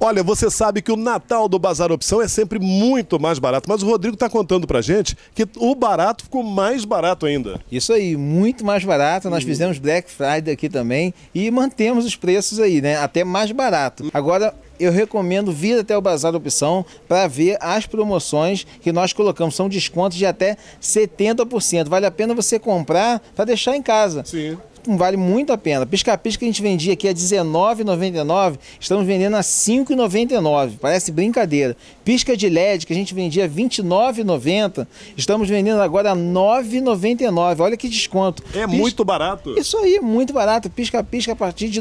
Olha, você sabe que o Natal do Bazar Opção é sempre muito mais barato, mas o Rodrigo está contando para gente que o barato ficou mais barato ainda. Isso aí, muito mais barato. Nós uhum. fizemos Black Friday aqui também e mantemos os preços aí, né? Até mais barato. Agora, eu recomendo vir até o Bazar Opção para ver as promoções que nós colocamos. São descontos de até 70%. Vale a pena você comprar para deixar em casa. Sim vale muito a pena. Pisca-pisca a gente vendia aqui a R$19,99, estamos vendendo a R$5,99. 5,99. Parece brincadeira. Pisca de LED que a gente vendia R$29,90, 29,90, estamos vendendo agora a 9,99. Olha que desconto. É muito barato. Isso aí, muito barato. Pisca-pisca a partir de,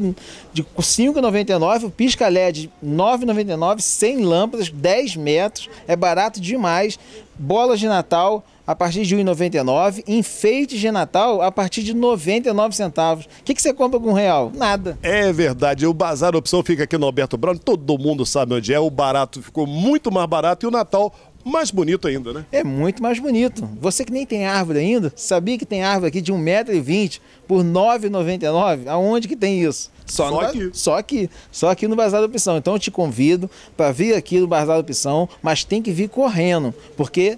de O Pisca LED R$9,99, 9,99, 100 lâmpadas, 10 metros. É barato demais. Bolas de Natal a partir de 1,99. Enfeites de Natal a partir de 99 centavos. O que, que você compra com um real? Nada. É verdade. O Bazar Opção fica aqui no Alberto Brown. Todo mundo sabe onde é. O barato ficou muito mais barato e o Natal mais bonito ainda, né? É muito mais bonito. Você que nem tem árvore ainda, sabia que tem árvore aqui de 1,20m por 9,99? Aonde que tem isso? Só, só aqui. Só aqui. Só aqui no Bazar da Opção. Então eu te convido para vir aqui no Bazar da Opção, mas tem que vir correndo, porque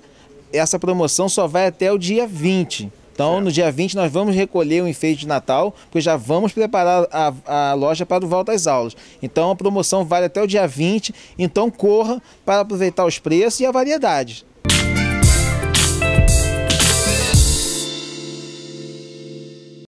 essa promoção só vai até o dia 20. Então, certo. no dia 20, nós vamos recolher o enfeite de Natal, porque já vamos preparar a, a loja para o volta às aulas. Então, a promoção vale até o dia 20. Então, corra para aproveitar os preços e a variedade.